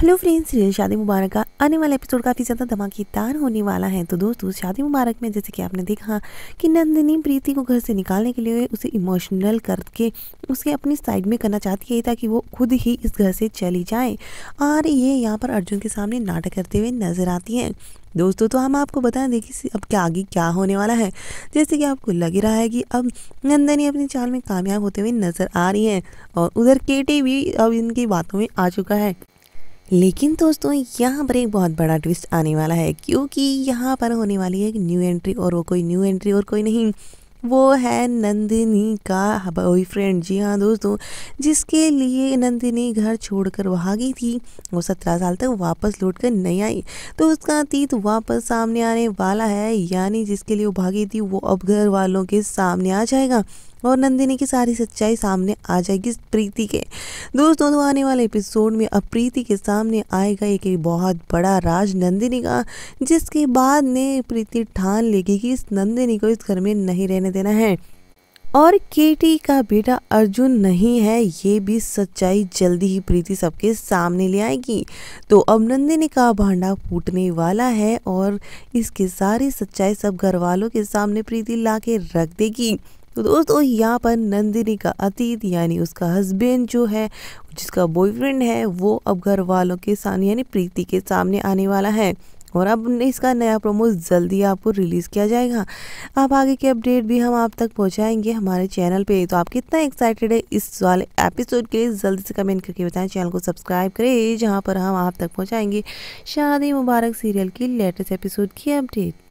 hello friends real शादी मुबारक का आने वाला एपिसोड काफ़ी ज़्यादा धमाकेदार होने वाला है तो दोस्तों शादी मुबारक में जैसे कि आपने देखा कि नंदिनी प्रीति को घर से निकालने के लिए उसे इमोशनल करके उसे अपनी साइड में करना चाहती है ताकि वो खुद ही इस घर से चली जाए और ये यहाँ पर अर्जुन के सामने नाटक करते हुए नजर आती है दोस्तों तो हम आपको बता दें कि अब क्या आगे क्या होने वाला है जैसे कि आपको लग रहा है कि अब नंदनी अपनी चाल में कामयाब होते हुए नजर आ रही है और उधर केटी भी अब इनकी बातों में आ चुका है लेकिन दोस्तों यहाँ पर एक बहुत बड़ा ट्विस्ट आने वाला है क्योंकि यहाँ पर होने वाली है एक न्यू एंट्री और वो कोई न्यू एंट्री और कोई नहीं वो है नंदिनी का बॉयफ्रेंड जी हाँ दोस्तों जिसके लिए नंदिनी घर छोड़कर वहाँ गई थी वो सत्रह साल तक वापस लौट कर नहीं आई तो उसका अतीत वापस सामने आने वाला है यानी जिसके लिए वो भागी थी वो अब घर वालों के सामने आ जाएगा और नंदिनी की सारी सच्चाई सामने आ जाएगी प्रीति के दोस्तों तो आने वाले एपिसोड में अब प्रीति के सामने आएगा एक बहुत बड़ा राज नंदिनी का जिसके बाद ने प्रीति ठान लेगी कि इस नंदिनी को इस घर में नहीं रहने देना है और केटी का बेटा अर्जुन नहीं है ये भी सच्चाई जल्दी ही प्रीति सबके सामने ले आएगी तो अब नंदिनी का भांडा फूटने वाला है और इसकी सारी सच्चाई सब घर वालों के सामने प्रीति ला के रख देगी तो दोस्तों यहाँ पर नंदिनी का अतीत यानी उसका हस्बैंड जो है जिसका बॉयफ्रेंड है वो अब घर वालों के सामने यानी प्रीति के सामने आने वाला है और अब इसका नया प्रोमो जल्दी आपको रिलीज़ किया जाएगा अब आगे के अपडेट भी हम आप तक पहुंचाएंगे हमारे चैनल पे तो आप कितना एक्साइटेड है इस वाले एपिसोड के लिए जल्दी से कमेंट करके बताएं चैनल को सब्सक्राइब करें जहां पर हम आप तक पहुंचाएंगे शादी मुबारक सीरियल की लेटेस्ट एपिसोड की अपडेट